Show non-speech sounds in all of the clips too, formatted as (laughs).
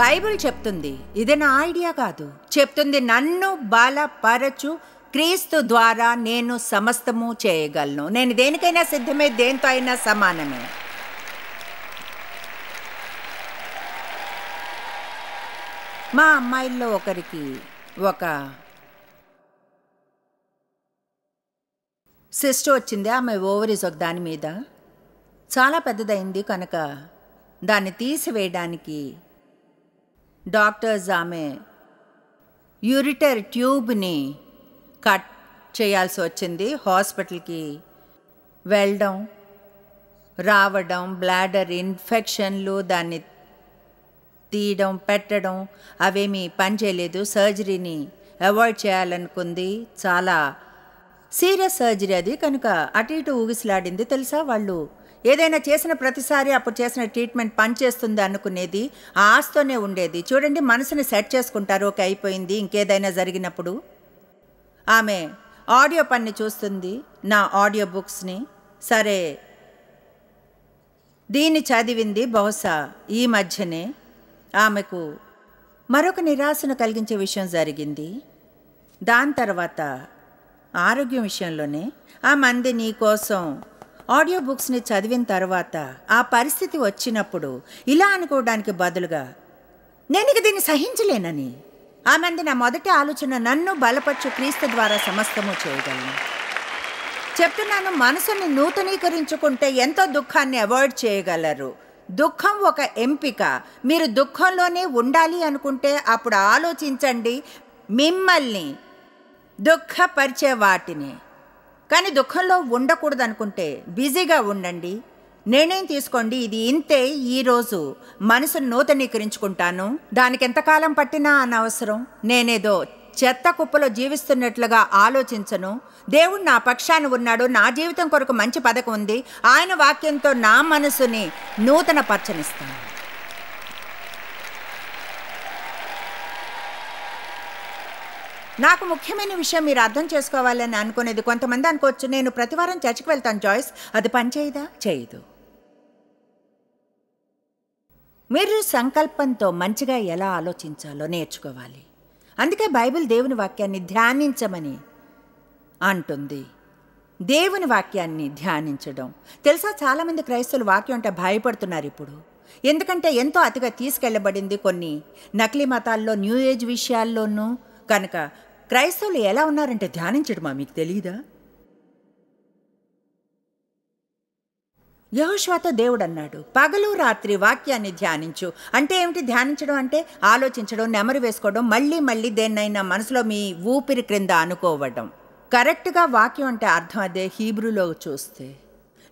Bible చెప్తుంది ఇది నా ఐడియా కాదు చెప్తుంది నన్ను బలపరచు క్రీస్తు ద్వారా నేను సమస్తము చేయగలను నేను దేనికైనా సిద్ధమే దేంతో అయినా సమానమే మా అమ్మాయిల్లో ఒకరికి ఒక సిస్టర్ వచ్చింది ఆమె ఓవరీస్ ఒక దాని మీద చాలా పెద్దదైంది కనుక దాన్ని తీసివేయడానికి డాక్టర్స్ ఆమె యూరిటర్ ట్యూబ్ని కట్ చేయాల్సి వచ్చింది హాస్పిటల్కి వెళ్ళడం రావడం బ్లాడర్ ఇన్ఫెక్షన్లు దాన్ని తీయడం పెట్టడం అవేమీ పనిచేయలేదు సర్జరీని అవాయిడ్ చేయాలనుకుంది చాలా సీరియస్ సర్జరీ అది కనుక అటు ఇటు ఊగిసలాడింది తెలుసా వాళ్ళు ఏదైనా చేసిన ప్రతిసారి అప్పుడు చేసిన ట్రీట్మెంట్ పనిచేస్తుంది అనుకునేది ఆ ఆశతోనే ఉండేది చూడండి మనసుని సెట్ చేసుకుంటారు ఓకే అయిపోయింది ఇంకేదైనా జరిగినప్పుడు ఆమె ఆడియో పని చూస్తుంది నా ఆడియో బుక్స్ని సరే దీన్ని చదివింది బహుశా ఈ మధ్యనే ఆమెకు మరొక నిరాశను కలిగించే విషయం జరిగింది దాని తర్వాత ఆరోగ్యం విషయంలోనే ఆ మంది నీకోసం కోసం ఆడియో బుక్స్ని చదివిన తర్వాత ఆ పరిస్థితి వచ్చినప్పుడు ఇలా అనుకోవడానికి బదులుగా నేను ఇక దీన్ని సహించలేనని ఆమె నా మొదటి ఆలోచన నన్ను బలపరచు క్రీస్తు ద్వారా సమస్తము చేయగలను చెప్తున్నాను మనసుని నూతనీకరించుకుంటే ఎంతో దుఃఖాన్ని అవాయిడ్ చేయగలరు దుఃఖం ఒక ఎంపిక మీరు దుఃఖంలోనే ఉండాలి అనుకుంటే అప్పుడు ఆలోచించండి మిమ్మల్ని దుఃఖపరిచే వాటిని కానీ దుఃఖంలో ఉండకూడదనుకుంటే బిజీగా ఉండండి నేనేం తీసుకోండి ఇది ఇంతే ఈరోజు మనసును నూతనీకరించుకుంటాను దానికి ఎంతకాలం పట్టినా అనవసరం నేనేదో చెత్త కుప్పలో జీవిస్తున్నట్లుగా ఆలోచించను దేవుడు నా పక్షాన్ని ఉన్నాడు నా జీవితం కొరకు మంచి పథకం ఉంది ఆయన వాక్యంతో నా మనసుని నూతన పచ్చనిస్తాను నాకు ముఖ్యమైన విషయం మీరు అర్థం చేసుకోవాలని అనుకునేది కొంతమంది అనుకోవచ్చు నేను ప్రతివారం చర్చికి వెళ్తాను జాయిస్ అది పనిచేయదా చేయదు మీరు సంకల్పంతో మంచిగా ఎలా ఆలోచించాలో నేర్చుకోవాలి అందుకే బైబిల్ దేవుని వాక్యాన్ని ధ్యానించమని అంటుంది దేవుని వాక్యాన్ని ధ్యానించడం తెలుసా చాలామంది క్రైస్తవులు వాక్యం అంటే భయపడుతున్నారు ఇప్పుడు ఎందుకంటే ఎంతో అతిగా తీసుకెళ్లబడింది కొన్ని నకిలీ మతాల్లో న్యూ ఏజ్ విషయాల్లోనూ కనుక క్రైస్తవులు ఎలా ఉన్నారంటే ధ్యానించడమా మీకు తెలియదా యహోశ్వాతో దేవుడు అన్నాడు పగలు రాత్రి వాక్యాన్ని ధ్యానించు అంటే ఏమిటి ధ్యానించడం అంటే ఆలోచించడం నెమరు వేసుకోవడం మళ్ళీ మళ్ళీ దేన్నైనా మనసులో మీ ఊపిరి క్రింద అనుకోవడం కరెక్ట్గా వాక్యం అంటే అర్థం అదే హీబ్రూలో చూస్తే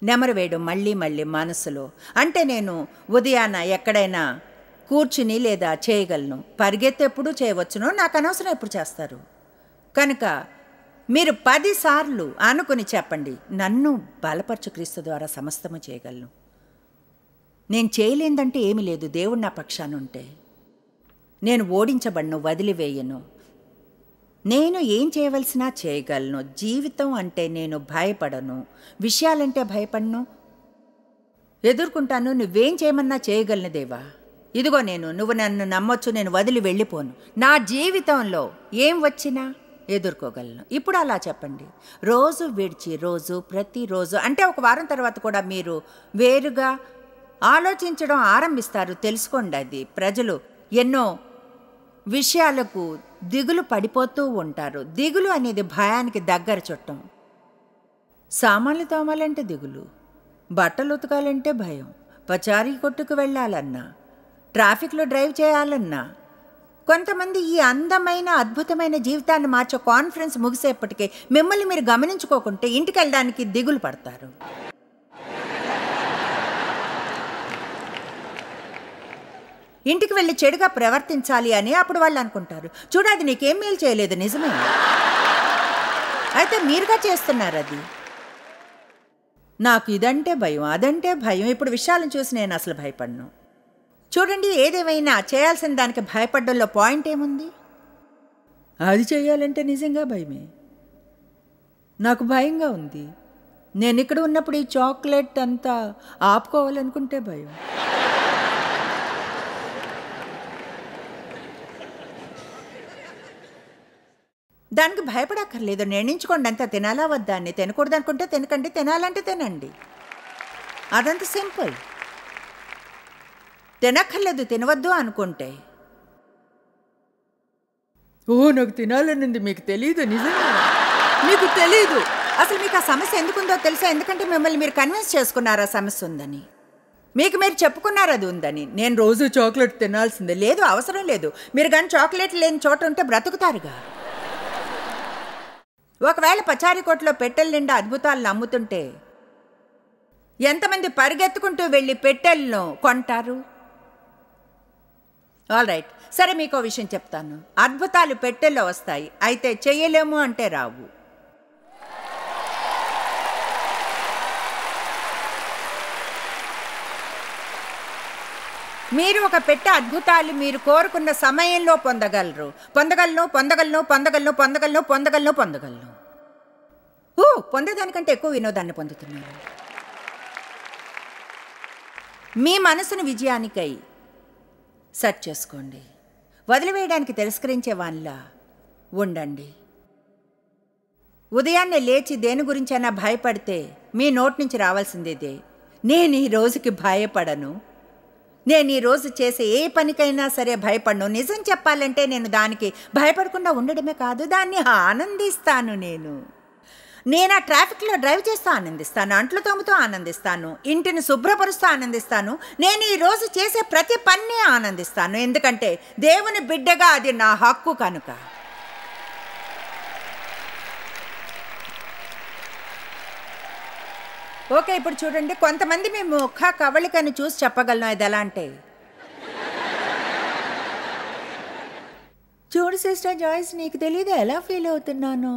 నెమరు వేయడం మళ్ళీ మళ్ళీ మనసులో అంటే నేను ఉదయాన ఎక్కడైనా కూర్చుని లేదా చేయగలను పరిగెత్తెప్పుడు చేయవచ్చునో నాకు అనవసరం ఎప్పుడు చేస్తారు కనుక మీరు పదిసార్లు అనుకుని చెప్పండి నన్ను బలపరచు క్రీస్తు ద్వారా సమస్తము చేయగలను నేను చేయలేందంటే ఏమీ లేదు దేవుడు నా పక్షాన ఉంటే నేను ఓడించబడను వదిలివేయను నేను ఏం చేయవలసినా చేయగలను జీవితం అంటే నేను భయపడను విషయాలంటే భయపడను ఎదుర్కొంటాను నువ్వేం చేయమన్నా చేయగలను దేవా ఇదిగో నేను నువ్వు నన్ను నమ్మొచ్చు నేను వదిలి వెళ్ళిపోను నా జీవితంలో ఏం వచ్చినా ఎదుర్కోగలను ఇప్పుడు అలా చెప్పండి రోజు విడిచి రోజు ప్రతిరోజు అంటే ఒక వారం తర్వాత కూడా మీరు వేరుగా ఆలోచించడం ఆరంభిస్తారు తెలుసుకోండి అది ప్రజలు ఎన్నో విషయాలకు దిగులు పడిపోతూ ఉంటారు దిగులు అనేది భయానికి దగ్గర చుట్టం సామాన్లు తోమాలంటే దిగులు బట్టలు ఉతకాలంటే భయం పచారీ కొట్టుకు వెళ్ళాలన్నా ట్రాఫిక్లో డ్రైవ్ చేయాలన్నా కొంతమంది ఈ అందమైన అద్భుతమైన జీవితాన్ని మార్చే కాన్ఫరెన్స్ ముగిసేపటికే మిమ్మల్ని మీరు గమనించుకోకుంటే ఇంటికి వెళ్ళడానికి దిగులు పడతారు ఇంటికి వెళ్ళి చెడుగా ప్రవర్తించాలి అని అప్పుడు వాళ్ళు అనుకుంటారు చూడాది నీకేం మేలు చేయలేదు నిజమే అయితే మీరుగా చేస్తున్నారు అది నాకు ఇదంటే భయం అదంటే భయం ఇప్పుడు విషయాలను చూసి నేను అసలు భయపడను చూడండి ఏదేమైనా చేయాల్సిన దానికి భయపడ్డంలో పాయింట్ ఏముంది అది చేయాలంటే నిజంగా భయమే నాకు భయంగా ఉంది నేను ఇక్కడ ఉన్నప్పుడు ఈ చాక్లెట్ అంతా ఆపుకోవాలనుకుంటే భయం దానికి భయపడక్కర్లేదు నిర్ణయించుకోండి అంతా తినాలా వద్దా అని తినకూడదనుకుంటే తినకండి తినాలంటే తినండి అదంత సింపుల్ తినక్కర్లేదు తినవద్దు అనుకుంటే ఓ నాకు తినాలనుంది మీకు తెలియదు నిజంగా మీకు తెలియదు అసలు మీకు ఆ సమస్య ఎందుకుందో తెలుసా ఎందుకంటే మిమ్మల్ని మీరు కన్విన్స్ చేసుకున్నారు ఆ సమస్య ఉందని మీకు మీరు చెప్పుకున్నారు అది ఉందని నేను రోజు చాక్లెట్ తినాల్సిందే లేదు అవసరం లేదు మీరు కానీ చాక్లెట్ లేని చోట ఉంటే బ్రతుకుతారుగా ఒకవేళ పచారికోట్లో పెట్టెల నిండా అద్భుతాలను అమ్ముతుంటే ఎంతమంది పరిగెత్తుకుంటూ వెళ్ళి పెట్టెలను కొంటారు ఆల్ రైట్ సరే మీకు విషయం చెప్తాను అద్భుతాలు పెట్టెల్లో వస్తాయి అయితే చేయలేము అంటే రావు మీరు ఒక పెట్టె అద్భుతాలు మీరు కోరుకున్న సమయంలో పొందగలరు పొందగలను పొందగలను పొందగలను పొందగలను పొందగలను పొందగలను ఓ పొందేదానికంటే ఎక్కువ వినోదాన్ని పొందుతున్నాను మీ మనసును విజయానికై సెట్ చేసుకోండి వదిలివేయడానికి తిరస్కరించే వానిలా ఉండండి ఉదయాన్నే లేచి దేని గురించైనా భయపడితే మీ నోటి నుంచి రావాల్సిందేదే నేను ఈ రోజుకి భయపడను నేను ఈ రోజు చేసే ఏ పనికైనా సరే భయపడను నిజం చెప్పాలంటే నేను దానికి భయపడకుండా ఉండడమే కాదు దాన్ని ఆనందిస్తాను నేను నేను ఆ ట్రాఫిక్లో డ్రైవ్ చేస్తూ ఆనందిస్తాను అంట్లు తోముతూ ఆనందిస్తాను ఇంటిని శుభ్రపరుస్తూ ఆనందిస్తాను నేను ఈరోజు చేసే ప్రతి పని ఆనందిస్తాను ఎందుకంటే దేవుని బిడ్డగా అది నా హక్కు కనుక ఓకే ఇప్పుడు చూడండి కొంతమంది మేము ఒక్క కవళికని చూసి చెప్పగలను అది ఎలా అంటే చూడు సిస్టర్ జాయిస్ నీకు తెలియదు ఎలా ఫీల్ అవుతున్నాను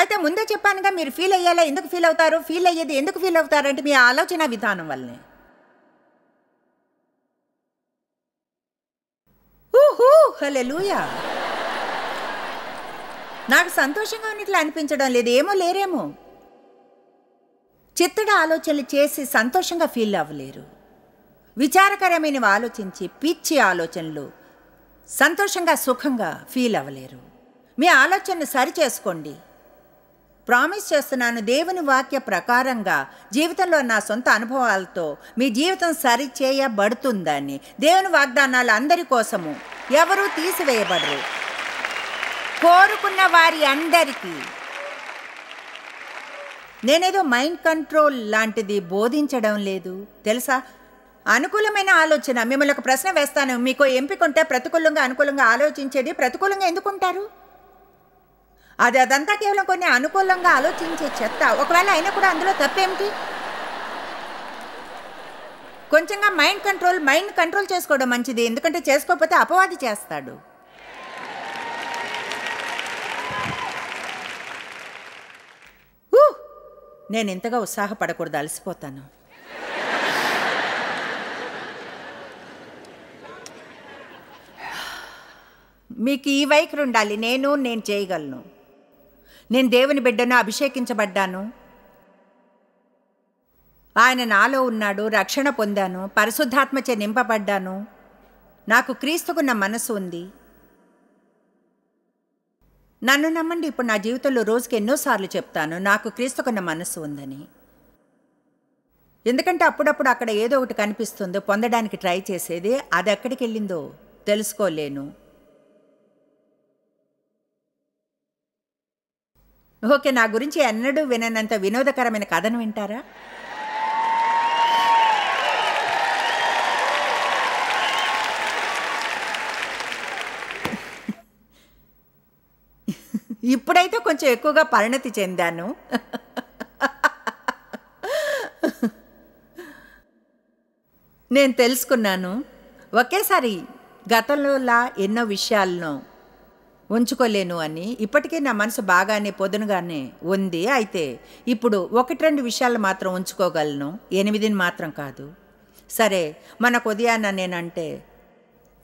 అయితే ముందే చెప్పానుగా మీరు ఫీల్ అయ్యేలా ఎందుకు ఫీల్ అవుతారు ఫీల్ అయ్యేది ఎందుకు ఫీల్ అవుతారంటే మీ ఆలోచన విధానం వల్లనే ఊహూ హలెలుయా నాకు సంతోషంగా ఉన్నట్లు అనిపించడం లేదు ఏమో లేరేమో చిత్తడ ఆలోచనలు చేసి సంతోషంగా ఫీల్ అవ్వలేరు విచారకరమైనవి ఆలోచించి పిచ్చి ఆలోచనలు సంతోషంగా సుఖంగా ఫీల్ అవ్వలేరు మీ ఆలోచనను సరిచేసుకోండి ప్రామిస్ చేస్తున్నాను దేవుని వాక్య ప్రకారంగా జీవితంలో నా సొంత అనుభవాలతో మీ జీవితం సరిచేయబడుతుందని దేవుని వాగ్దానాలు అందరి కోసము ఎవరూ తీసివేయబడరు కోరుకున్న వారి అందరికీ నేనేదో మైండ్ కంట్రోల్ లాంటిది బోధించడం లేదు తెలుసా అనుకూలమైన ఆలోచన మిమ్మల్ని ఒక ప్రశ్న వేస్తాను మీకు ఎంపిక ఉంటే ప్రతికూలంగా అనుకూలంగా ఆలోచించేది ప్రతికూలంగా ఎందుకుంటారు అది అదంతా కేవలం కొన్ని అనుకూలంగా ఆలోచించే చెత్త ఒకవేళ అయినా కూడా అందులో తప్పేమిటి కొంచెంగా మైండ్ కంట్రోల్ మైండ్ కంట్రోల్ చేసుకోవడం మంచిది ఎందుకంటే చేసుకోకపోతే అపవాది చేస్తాడు నేను ఇంతగా ఉత్సాహపడకూడదు అలసిపోతాను మీకు ఈ వైఖరి ఉండాలి నేను నేను చేయగలను నేను దేవుని బిడ్డను అభిషేకించబడ్డాను ఆయన నాలో ఉన్నాడు రక్షణ పొందాను పరిశుద్ధాత్మచే నింపబడ్డాను నాకు క్రీస్తుకున్న మనసు ఉంది నన్ను నమ్మండి ఇప్పుడు నా జీవితంలో రోజుకి ఎన్నోసార్లు చెప్తాను నాకు క్రీస్తుకున్న మనసు ఉందని ఎందుకంటే అప్పుడప్పుడు అక్కడ ఏదో ఒకటి కనిపిస్తుందో పొందడానికి ట్రై చేసేది అది ఎక్కడికి వెళ్ళిందో తెలుసుకోలేను ఓకే నా గురించి ఎన్నడూ వినన్నంత వినోదకరమైన కథను వింటారా ఇప్పుడైతే కొంచెం ఎక్కువగా పరిణతి చెందాను నేను తెలుసుకున్నాను ఒకేసారి గతంలోలా ఎన్నో విషయాలను ఉంచుకోలేను అని ఇప్పటికే నా మనసు బాగానే పొదునుగానే ఉంది అయితే ఇప్పుడు ఒకటి రెండు విషయాలు మాత్రం ఉంచుకోగలను ఎనిమిదిని మాత్రం కాదు సరే మనకు ఉదయాన్న నేనంటే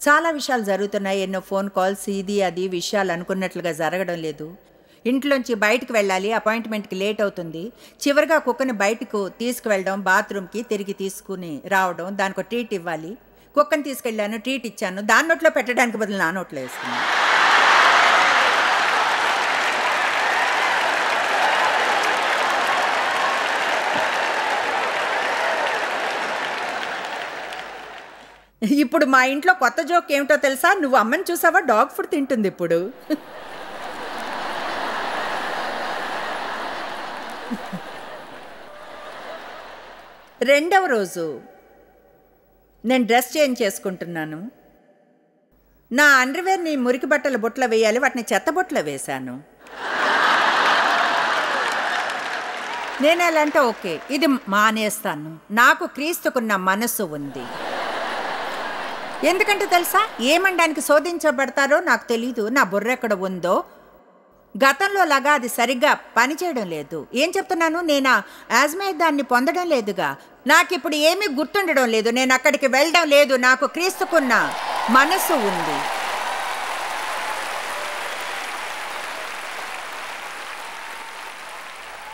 చాలా విషయాలు జరుగుతున్నాయి ఎన్నో ఫోన్ కాల్స్ ఇది అది విషయాలు అనుకున్నట్లుగా జరగడం లేదు ఇంట్లోంచి బయటకు వెళ్ళాలి అపాయింట్మెంట్కి లేట్ అవుతుంది చివరిగా కుక్కని బయటకు తీసుకువెళ్ళడం బాత్రూమ్కి తిరిగి తీసుకుని రావడం దానికి ట్రీట్ ఇవ్వాలి కుక్కని తీసుకెళ్ళాను ట్రీట్ ఇచ్చాను దాని నోట్లో పెట్టడానికి బదులు నా నోట్లో వేసుకున్నాను ఇప్పుడు మా ఇంట్లో కొత్త జోక్ ఏమిటో తెలుసా నువ్వు అమ్మని చూసావా డాగ్ ఫుడ్ తింటుంది ఇప్పుడు రెండవ రోజు నేను డ్రెస్ చేంజ్ చేసుకుంటున్నాను నా అండర్వేర్ని మురికి బట్టల బుట్టలో వేయాలి వాటిని చెత్త బుట్టలో వేశాను నేనేలా అంటే ఓకే ఇది మానేస్తాను నాకు క్రీస్తుకున్న మనసు ఉంది ఎందుకంటే తెలుసా ఏమండానికి శోధించబడతారో నాకు తెలీదు నా బుర్ర ఎక్కడ ఉందో గతంలో లాగా అది సరిగ్గా పనిచేయడం లేదు ఏం చెప్తున్నాను నేను యాజ్మే దాన్ని పొందడం లేదుగా నాకు ఇప్పుడు ఏమీ గుర్తుండడం లేదు నేను అక్కడికి వెళ్ళడం లేదు నాకు క్రీస్తుకున్న మనసు ఉంది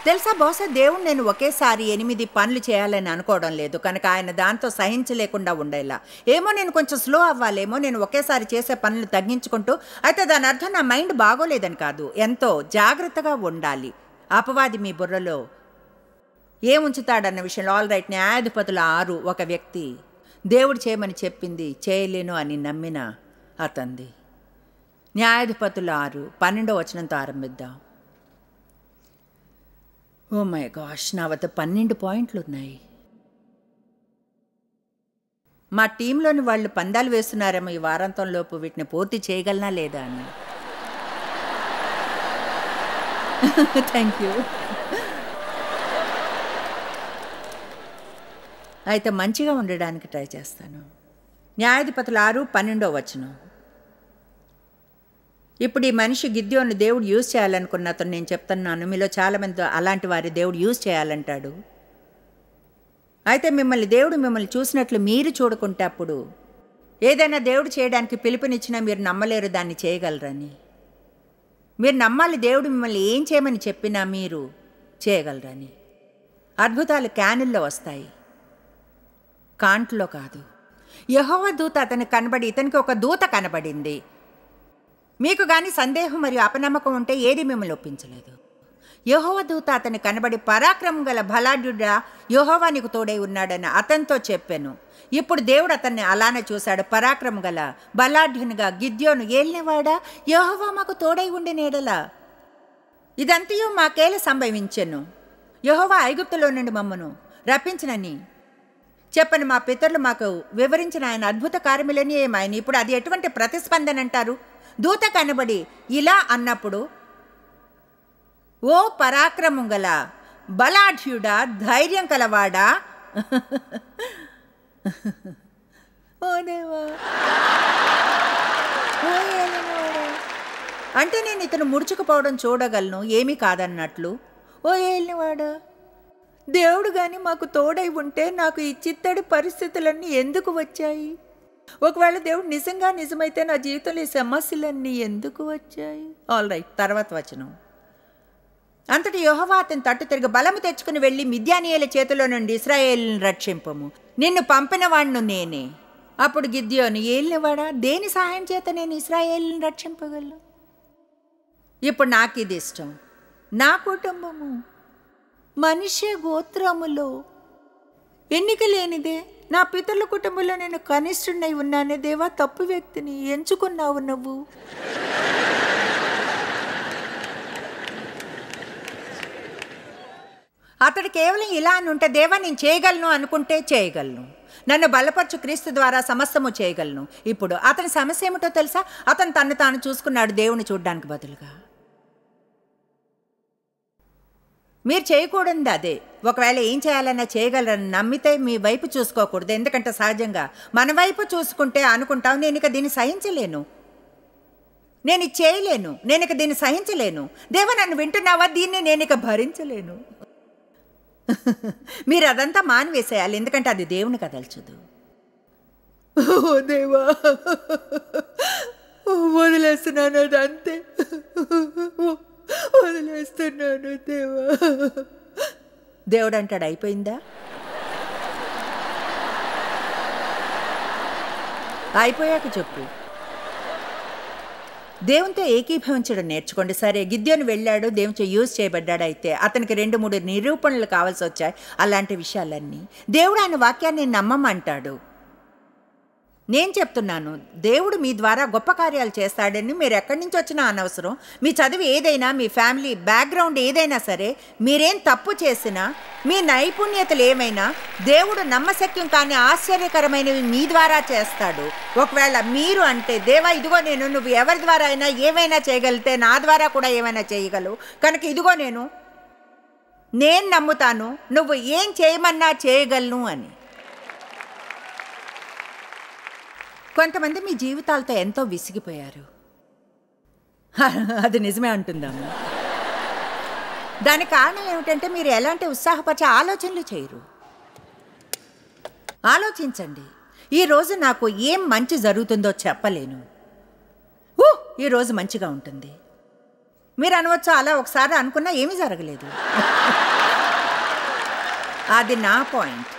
తెలుసా బహుశా దేవుడు నేను ఒకేసారి ఎనిమిది పనులు చేయాలని అనుకోవడం లేదు కనుక ఆయన దాంతో సహించలేకుండా ఉండేలా ఏమో నేను కొంచెం స్లో అవ్వాలేమో నేను ఒకేసారి చేసే పనులు తగ్గించుకుంటూ అయితే దాని అర్థం నా మైండ్ బాగోలేదని కాదు ఎంతో జాగ్రత్తగా ఉండాలి అపవాది మీ బుర్రలో ఉంచుతాడన్న విషయంలో ఆల్ రైట్ న్యాయాధిపతుల ఆరు ఒక వ్యక్తి దేవుడు చేయమని చెప్పింది చేయలేను అని నమ్మిన అతంది న్యాయాధిపతుల ఆరు పన్నెండో వచనంతో ఆరంభిద్దాం ఓ మై గాష్ నా వద్ద పన్నెండు పాయింట్లు ఉన్నాయి మా టీంలోని వాళ్ళు పందాలు వేస్తున్నారేమో ఈ వారాంతంలోపు వీటిని పూర్తి చేయగలనా లేదా అని థ్యాంక్ (laughs) యూ అయితే మంచిగా ఉండడానికి ట్రై చేస్తాను న్యాయాధిపతులు ఆరు పన్నెండో వచ్చును ఇప్పుడు ఈ మనిషి గిద్యోని దేవుడు యూజ్ చేయాలనుకున్న అతను నేను చెప్తున్నాను మీలో చాలామంది అలాంటి వారి దేవుడు యూజ్ చేయాలంటాడు అయితే మిమ్మల్ని దేవుడు మిమ్మల్ని చూసినట్లు మీరు చూడుకుంటే అప్పుడు ఏదైనా దేవుడు చేయడానికి పిలుపునిచ్చినా మీరు నమ్మలేరు దాన్ని చేయగలరని మీరు నమ్మాలి దేవుడు మిమ్మల్ని ఏం చేయమని చెప్పినా మీరు చేయగలరని అద్భుతాలు క్యానుల్లో వస్తాయి కాంట్లో కాదు యహోవ దూత అతనికి కనబడి ఇతనికి ఒక దూత కనబడింది మీకు కానీ సందేహం మరియు అపనమ్మకం ఉంటే ఏది మిమ్మల్ని ఒప్పించలేదు యహోవ దూత అతని కనబడి పరాక్రమం గల బలాఢ్యుడా యహోవానికి తోడై ఉన్నాడని అతనితో చెప్పాను ఇప్పుడు దేవుడు అతన్ని అలానే చూశాడు పరాక్రమం గల బలాఢ్యునిగా గిద్యోను ఏలినవాడా యహోవా మాకు తోడై ఉండి నేడలా ఇదంతయు మాకేల సంభవించాను యహోవా ఐగుప్తులో నుండి మమ్మను రప్పించనని చెప్పని మా పితరులు మాకు వివరించిన ఆయన అద్భుత కార్మిలని ఏమాయని ఇప్పుడు అది ఎటువంటి ప్రతిస్పందన అంటారు దూత కనబడి ఇలా అన్నప్పుడు ఓ గల బలాఢ్యుడా ధైర్యం కలవాడా (laughs) ఓనేవా అంటే నేను ఇతను ముడుచుకుపోవడం చూడగలను ఏమీ కాదన్నట్లు ఓ ఏలినవాడా దేవుడు గాని మాకు తోడై ఉంటే నాకు ఈ చిత్తడి పరిస్థితులన్నీ ఎందుకు వచ్చాయి ఒకవేళ దేవుడు నిజంగా నిజమైతే నా జీవితంలో ఈ సమస్యలన్నీ ఎందుకు వచ్చాయి ఆల్ రైట్ తర్వాత వచనం అంతటి యోహవా అతని తట్టు తిరిగి బలము తెచ్చుకుని వెళ్ళి మిద్యానీయుల చేతిలో నుండి ఇస్రాయేల్ని రక్షింపము నిన్ను పంపిన వాణ్ణు నేనే అప్పుడు గిద్యోను వాడా దేని సహాయం చేత నేను ఇస్రాయేల్ని రక్షింపగలను ఇప్పుడు నాకు ఇది ఇష్టం నా కుటుంబము మనిషి గోత్రములో ఎన్నిక లేనిదే నా పితరుల కుటుంబంలో నేను కనిష్ఠుడై ఉన్నానే దేవా తప్పు వ్యక్తిని ఎంచుకున్నావు నువ్వు అతడు కేవలం ఇలా అని ఉంటే దేవా నేను చేయగలను అనుకుంటే చేయగలను నన్ను బలపరచు క్రీస్తు ద్వారా సమస్తము చేయగలను ఇప్పుడు అతని సమస్య ఏమిటో తెలుసా అతను తను తాను చూసుకున్నాడు దేవుని చూడడానికి బదులుగా మీరు చేయకూడదు అదే ఒకవేళ ఏం చేయాలన్నా చేయగలరని నమ్మితే మీ వైపు చూసుకోకూడదు ఎందుకంటే సహజంగా మన వైపు చూసుకుంటే అనుకుంటాం నేను ఇక దీన్ని సహించలేను నేను ఇది చేయలేను నేను ఇక దీన్ని సహించలేను దేవ నన్ను వింటున్నావా దీన్ని నేను ఇక భరించలేను (laughs) మీరు అదంతా మానివేసేయాలి ఎందుకంటే అది దేవుని కదల్చదు దేవా వదిలేస్తున్నాను అది అంతే వదిలేస్తున్నాను దేవా దేవుడు అంటాడు అయిపోయిందా అయిపోయాక చెప్పు దేవునితో ఏకీభవించడం నేర్చుకోండి సరే గిద్యోని వెళ్ళాడు దేవునితో యూజ్ చేయబడ్డాడు అయితే అతనికి రెండు మూడు నిరూపణలు కావాల్సి వచ్చాయి అలాంటి విషయాలన్నీ దేవుడు ఆయన వాక్యాన్ని నమ్మమంటాడు నేను చెప్తున్నాను దేవుడు మీ ద్వారా గొప్ప కార్యాలు చేస్తాడని మీరు ఎక్కడి నుంచి వచ్చినా అనవసరం మీ చదువు ఏదైనా మీ ఫ్యామిలీ బ్యాక్గ్రౌండ్ ఏదైనా సరే మీరేం తప్పు చేసినా మీ నైపుణ్యతలు ఏమైనా దేవుడు నమ్మశక్యం కానీ ఆశ్చర్యకరమైనవి మీ ద్వారా చేస్తాడు ఒకవేళ మీరు అంటే దేవా ఇదిగో నేను నువ్వు ఎవరి ద్వారా అయినా ఏమైనా చేయగలిగితే నా ద్వారా కూడా ఏమైనా చేయగలవు కనుక ఇదిగో నేను నేను నమ్ముతాను నువ్వు ఏం చేయమన్నా చేయగలను అని కొంతమంది మీ జీవితాలతో ఎంతో విసిగిపోయారు అది నిజమే అంటుందాము దానికి కారణం ఏమిటంటే మీరు ఎలాంటి ఉత్సాహపరిచే ఆలోచనలు చేయరు ఆలోచించండి ఈరోజు నాకు ఏం మంచి జరుగుతుందో చెప్పలేను ఊ ఈరోజు మంచిగా ఉంటుంది మీరు అనవచ్చు అలా ఒకసారి అనుకున్నా ఏమీ జరగలేదు అది నా పాయింట్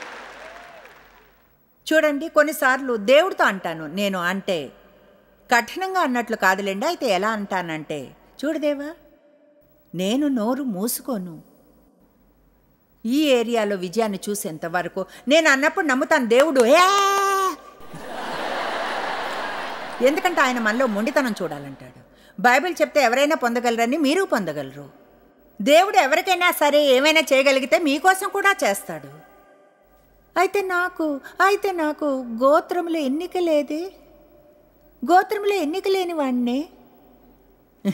చూడండి కొన్నిసార్లు దేవుడితో అంటాను నేను అంటే కఠినంగా అన్నట్లు కాదులేండి అయితే ఎలా అంటానంటే చూడదేవా నేను నోరు మూసుకోను ఈ ఏరియాలో విజయాన్ని చూసేంతవరకు నేను అన్నప్పుడు నమ్ముతాను దేవుడు ఎందుకంటే ఆయన మనలో మొండితనం చూడాలంటాడు బైబిల్ చెప్తే ఎవరైనా పొందగలరని మీరు పొందగలరు దేవుడు ఎవరికైనా సరే ఏమైనా చేయగలిగితే మీకోసం కూడా చేస్తాడు అయితే నాకు అయితే నాకు గోత్రంలో ఎన్నిక లేదే గోత్రంలో ఎన్నిక లేని వాణ్ణే (laughs)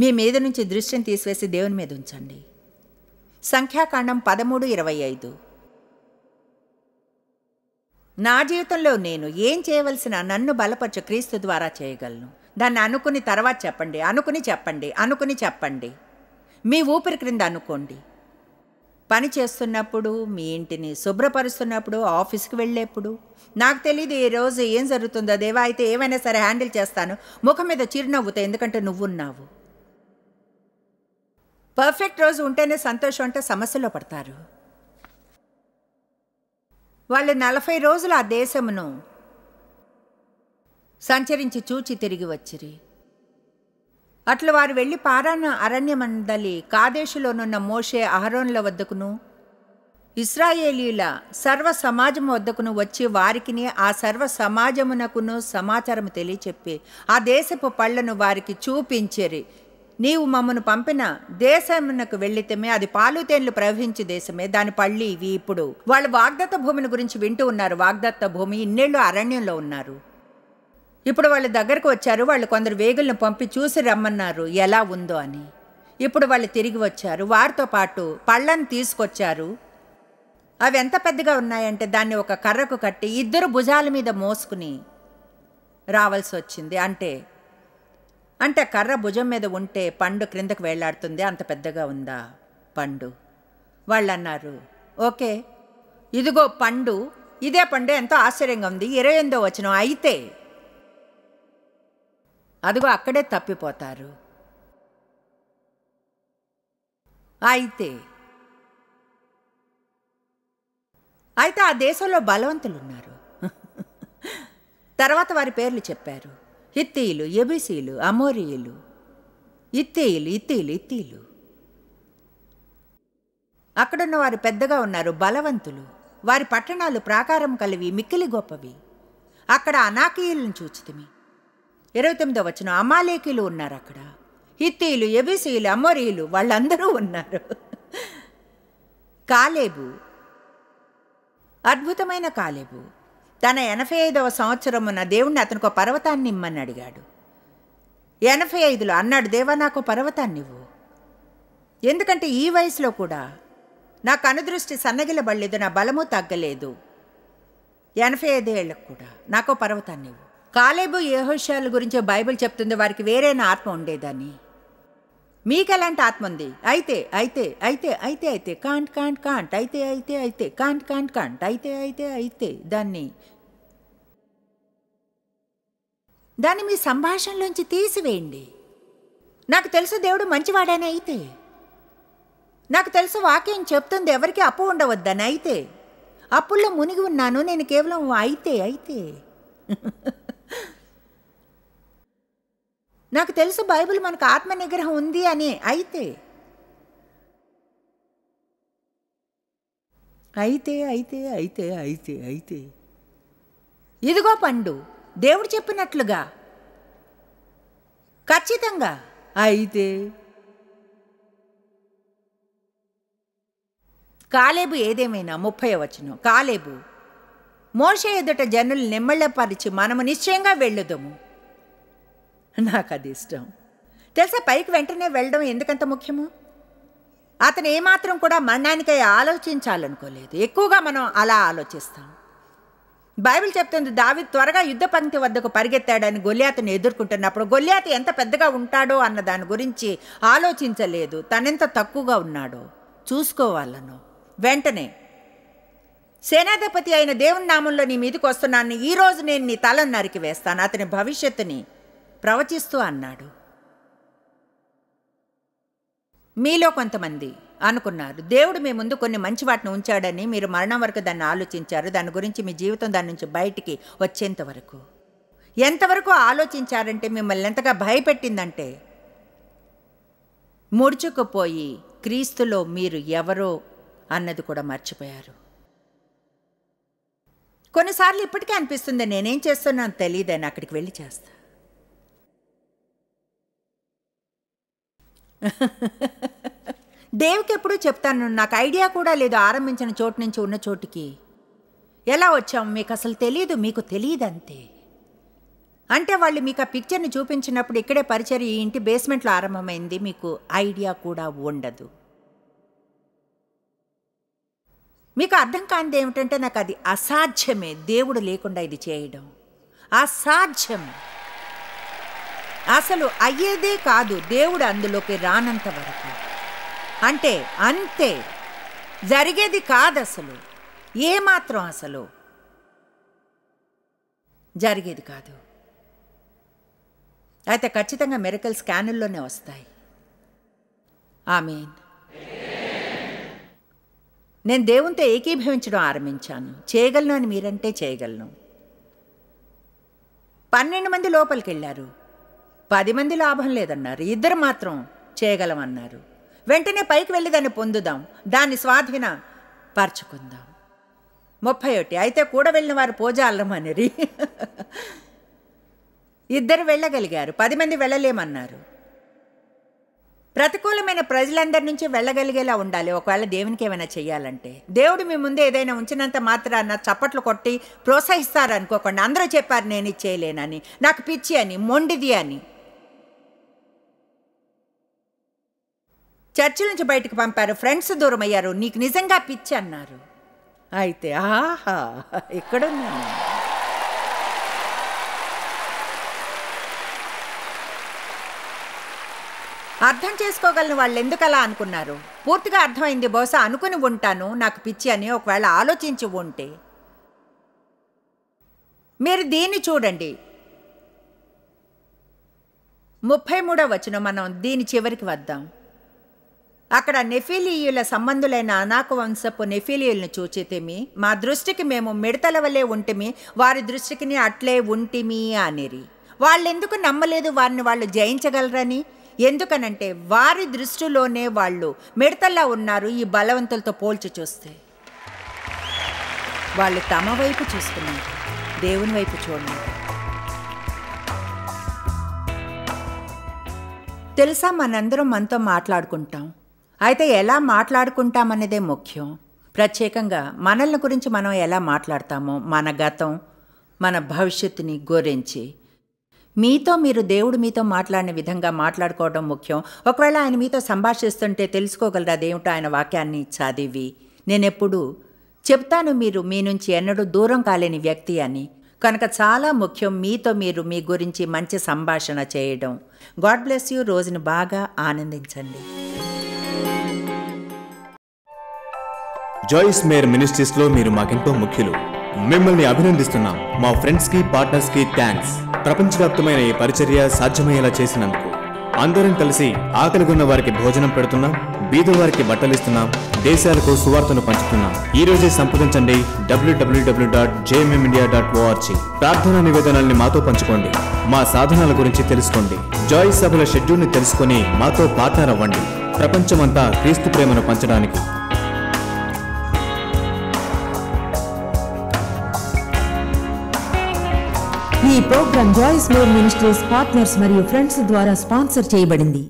మీ మీద నుంచి దృశ్యం తీసివేసి దేవుని మీద ఉంచండి సంఖ్యాకాండం పదమూడు ఇరవై ఐదు నా జీవితంలో నేను ఏం చేయవలసిన నన్ను బలపరచు క్రీస్తు ద్వారా చేయగలను దాన్ని అనుకుని తర్వాత చెప్పండి అనుకుని చెప్పండి అనుకుని చెప్పండి మీ ఊపిరి క్రింద అనుకోండి పని చేస్తున్నప్పుడు మీ ఇంటిని శుభ్రపరుస్తున్నప్పుడు ఆఫీస్కి వెళ్ళేప్పుడు నాకు తెలియదు ఈ రోజు ఏం జరుగుతుందో దేవా అయితే ఏమైనా సరే హ్యాండిల్ చేస్తాను ముఖం మీద చిరునవ్వుతా ఎందుకంటే నువ్వున్నావు పర్ఫెక్ట్ రోజు ఉంటేనే సంతోషం అంటే సమస్యలో పడతారు వాళ్ళు నలభై రోజులు ఆ దేశమును సంచరించి చూచి తిరిగి వచ్చిరి అట్లు వారు వెళ్ళి పారాన అరణ్యమందలి కాదేశులోనున్న మోషే అహరోన్ల వద్దకును ఇస్రాయేలీల సర్వ సమాజం వద్దకును వచ్చి వారికిని ఆ సర్వ సమాజమునకును సమాచారం తెలియచెప్పి ఆ దేశపు పళ్లను వారికి చూపించరి నీవు మమ్మను పంపిన దేశమునకు వెళ్ళితేమే అది పాలుతేన్లు ప్రవహించే దేశమే దాని పళ్ళి ఇవి ఇప్పుడు వాళ్ళు వాగ్దత్త భూమిని గురించి వింటూ ఉన్నారు వాగ్దత్త భూమి ఇన్నేళ్ళు అరణ్యంలో ఉన్నారు ఇప్పుడు వాళ్ళ దగ్గరకు వచ్చారు వాళ్ళు కొందరు వేగులను పంపి చూసి రమ్మన్నారు ఎలా ఉందో అని ఇప్పుడు వాళ్ళు తిరిగి వచ్చారు వారితో పాటు పళ్ళను తీసుకొచ్చారు అవి ఎంత పెద్దగా ఉన్నాయంటే దాన్ని ఒక కర్రకు కట్టి ఇద్దరు భుజాల మీద మోసుకుని రావాల్సి వచ్చింది అంటే అంటే కర్ర భుజం మీద ఉంటే పండు క్రిందకు వెళ్లాడుతుంది అంత పెద్దగా ఉందా పండు వాళ్ళు అన్నారు ఓకే ఇదిగో పండు ఇదే పండు ఎంతో ఆశ్చర్యంగా ఉంది ఇరవై ఎనిమిదో వచ్చిన అయితే అదిగో అక్కడే తప్పిపోతారు అయితే అయితే ఆ దేశంలో బలవంతులున్నారు తర్వాత వారి పేర్లు చెప్పారు హిత్తీయులు ఎబిసీలు అమోరియులు ఇత్తేయులు ఇత్తీలు ఇత్తీలు అక్కడున్న వారు పెద్దగా ఉన్నారు బలవంతులు వారి పట్టణాలు ప్రాకారం కలివి మిక్కిలి గొప్పవి అక్కడ అనాకీయులను చూచితిమి ఇరవై తొమ్మిదో వచ్చిన అమాలేకీలు ఉన్నారు అక్కడ హిత్తీలు ఎబిసీలు అమోరీలు వాళ్ళందరూ ఉన్నారు కాలేబు అద్భుతమైన కాలేబు తన ఎనభై ఐదవ ఉన్న దేవుణ్ణి అతనికి ఒక పర్వతాన్ని ఇమ్మని అడిగాడు ఎనభై ఐదులో అన్నాడు దేవా నాకు పర్వతాన్ని ఇవ్వు ఎందుకంటే ఈ వయసులో కూడా నా సన్నగిల సన్నగిలబడలేదు నా బలము తగ్గలేదు ఎనభై ఐదేళ్లకు కూడా నాకో పర్వతాన్ని ఇవ్వు కాలేబు యహోషాల గురించి బైబిల్ చెప్తుంది వారికి వేరైన ఆత్మ ఉండేదని మీకు ఎలాంటి ఆత్మ ఉంది అయితే అయితే అయితే అయితే అయితే కాంట్ కాంట్ కాంట్ అయితే అయితే అయితే కాంట్ కాంట్ కాంట్ అయితే అయితే అయితే దాన్ని దాన్ని మీ సంభాషణలోంచి తీసివేయండి నాకు తెలుసు దేవుడు మంచివాడని అయితే నాకు తెలుసు వాక్యం చెప్తుంది ఎవరికి అప్పు ఉండవద్దని అయితే అప్పుల్లో మునిగి ఉన్నాను నేను కేవలం అయితే అయితే నాకు తెలుసు బైబిల్ మనకు ఆత్మ నిగ్రహం ఉంది అని అయితే అయితే అయితే అయితే అయితే అయితే ఇదిగో పండు దేవుడు చెప్పినట్లుగా ఖచ్చితంగా అయితే కాలేబు ఏదేమైనా ముప్పై వచనం కాలేబు మోష ఎదుట జనులు నిమ్మళ్ళపరిచి మనము నిశ్చయంగా వెళ్ళుదాము నాకు అది ఇష్టం తెలుసా పైకి వెంటనే వెళ్ళడం ఎందుకంత ముఖ్యము అతను ఏమాత్రం కూడా మరణానికై ఆలోచించాలనుకోలేదు ఎక్కువగా మనం అలా ఆలోచిస్తాం బైబిల్ చెప్తుంది దావి త్వరగా యుద్ధ పంక్తి వద్దకు పరిగెత్తాడని గొల్యాతను ఎదుర్కొంటున్నప్పుడు గొల్యాత ఎంత పెద్దగా ఉంటాడో అన్న దాని గురించి ఆలోచించలేదు తనెంత తక్కువగా ఉన్నాడో చూసుకోవాలను వెంటనే సేనాధిపతి అయిన దేవుని నామంలో నీ మీదకి వస్తున్నాను ఈరోజు నేను నీ తలను నరికి వేస్తాను అతని భవిష్యత్తుని ప్రవచిస్తూ అన్నాడు మీలో కొంతమంది అనుకున్నారు దేవుడు మీ ముందు కొన్ని మంచి వాటిని ఉంచాడని మీరు మరణం వరకు దాన్ని ఆలోచించారు దాని గురించి మీ జీవితం దాని నుంచి బయటికి వచ్చేంత వరకు ఎంతవరకు ఆలోచించారంటే మిమ్మల్ని ఎంతగా భయపెట్టిందంటే ముడుచుకుపోయి క్రీస్తులో మీరు ఎవరో అన్నది కూడా మర్చిపోయారు కొన్నిసార్లు ఇప్పటికే అనిపిస్తుంది నేనేం చేస్తున్నాను తెలియదని అక్కడికి వెళ్ళి చేస్తా డేవ్కి ఎప్పుడూ చెప్తాను నాకు ఐడియా కూడా లేదు ఆరంభించిన చోటు నుంచి ఉన్న చోటుకి ఎలా వచ్చాం మీకు అసలు తెలియదు మీకు తెలియదు అంతే అంటే వాళ్ళు మీకు ఆ పిక్చర్ని చూపించినప్పుడు ఇక్కడే పరిచయం ఈ ఇంటి బేస్మెంట్లో ఆరంభమైంది మీకు ఐడియా కూడా ఉండదు మీకు అర్థం కానిది ఏమిటంటే నాకు అది అసాధ్యమే దేవుడు లేకుండా ఇది చేయడం అసాధ్యం అసలు అయ్యేదే కాదు దేవుడు అందులోకి రానంత వరకు అంటే అంతే జరిగేది కాదు అసలు ఏమాత్రం అసలు జరిగేది కాదు అయితే ఖచ్చితంగా మెరకల్ స్కానుల్లోనే వస్తాయి మీన్ నేను దేవునితో ఏకీభవించడం ఆరంభించాను చేయగలను అని మీరంటే చేయగలను పన్నెండు మంది లోపలికి వెళ్ళారు పది మంది లాభం లేదన్నారు ఇద్దరు మాత్రం చేయగలమన్నారు వెంటనే పైకి వెళ్ళి దాన్ని పొందుదాం దాన్ని స్వాధీన పరచుకుందాం ముప్పై ఒకటి అయితే కూడా వెళ్ళిన వారు పూజ అల్లమనేరి ఇద్దరు వెళ్ళగలిగారు పది మంది వెళ్ళలేమన్నారు ప్రతికూలమైన ప్రజలందరి నుంచి వెళ్ళగలిగేలా ఉండాలి ఒకవేళ దేవునికి ఏమైనా చేయాలంటే దేవుడు మీ ముందే ఏదైనా ఉంచినంత మాత్రాన చప్పట్లు కొట్టి ప్రోత్సహిస్తారు అనుకోకుండా అందరూ చెప్పారు నేను ఇచ్చేయలేనని నాకు పిచ్చి అని మొండిది అని చర్చి నుంచి బయటకు పంపారు ఫ్రెండ్స్ దూరం అయ్యారు నీకు నిజంగా పిచ్చి అన్నారు అయితే ఆహా ఇక్కడున్నాను అర్థం చేసుకోగలను వాళ్ళు ఎందుకు అలా అనుకున్నారు పూర్తిగా అర్థమైంది బహుశా అనుకుని ఉంటాను నాకు పిచ్చి అని ఒకవేళ ఆలోచించి ఉంటే మీరు దీన్ని చూడండి ముప్పై మూడో వచ్చిన మనం దీని చివరికి వద్దాం అక్కడ నెఫీలీయుల సంబంధులైన అనాకు వంశపు నెఫీలీయులను చూచితేమి మా దృష్టికి మేము మిడతల వలె ఉంటిమి వారి దృష్టికిని అట్లే ఉంటిమి అనేరి వాళ్ళెందుకు నమ్మలేదు వారిని వాళ్ళు జయించగలరని ఎందుకనంటే వారి దృష్టిలోనే వాళ్ళు మిడతల్లా ఉన్నారు ఈ బలవంతులతో పోల్చి చూస్తే వాళ్ళు తమ వైపు చూస్తున్నారు దేవుని వైపు చూడండి తెలుసా మనందరం మనతో మాట్లాడుకుంటాం అయితే ఎలా మాట్లాడుకుంటామన్నదే ముఖ్యం ప్రత్యేకంగా మనల్ని గురించి మనం ఎలా మాట్లాడతామో మన గతం మన భవిష్యత్తుని గురించి మీతో మీరు దేవుడు మీతో మాట్లాడిన విధంగా మాట్లాడుకోవడం ముఖ్యం ఒకవేళ ఆయన మీతో సంభాషిస్తుంటే తెలుసుకోగలరా అదేమిటో ఆయన వాక్యాన్ని చదివి నేనెప్పుడు చెప్తాను మీరు మీ నుంచి ఎన్నడూ దూరం కాలేని వ్యక్తి అని కనుక చాలా ముఖ్యం మీతో మీరు మీ గురించి మంచి సంభాషణ చేయడం గాడ్ బ్లెస్ యూ రోజుని బాగా ఆనందించండి జాయిస్ మేయర్ మినిస్ట్రీస్లో మీరు మాకెంతో ముఖ్యులు మిమ్మల్ని అభినందిస్తున్నాం మా ఫ్రెండ్స్కి కి థ్యాంక్స్ ప్రపంచవ్యాప్తమైన ఈ పరిచర్య సాధ్యమయ్యేలా చేసినందుకు అందరం కలిసి ఆకలిగొన్న వారికి భోజనం పెడుతున్నాం బీద వారికి బట్టలు ఇస్తున్నాం దేశాలకు సువార్తను పంచుతున్నాం ఈ రోజే సంప్రదించండి డబ్ల్యూడబ్ల్యూడబ్ల్యూ డాట్ ఇండియా డాట్ ప్రార్థనా నివేదనల్ని మాతో పంచుకోండి మా సాధనాల గురించి తెలుసుకోండి జాయిస్ సభల షెడ్యూల్ని తెలుసుకొని మాతో పార్ట్నర్ అవ్వండి ప్రపంచమంతా క్రీస్తు ప్రేమను పంచడానికి ఈ program Joyce Meyer ministries partners మరియు ఫ్రెండ్స్ ద్వారా స్పాన్సర్ చేయబడింది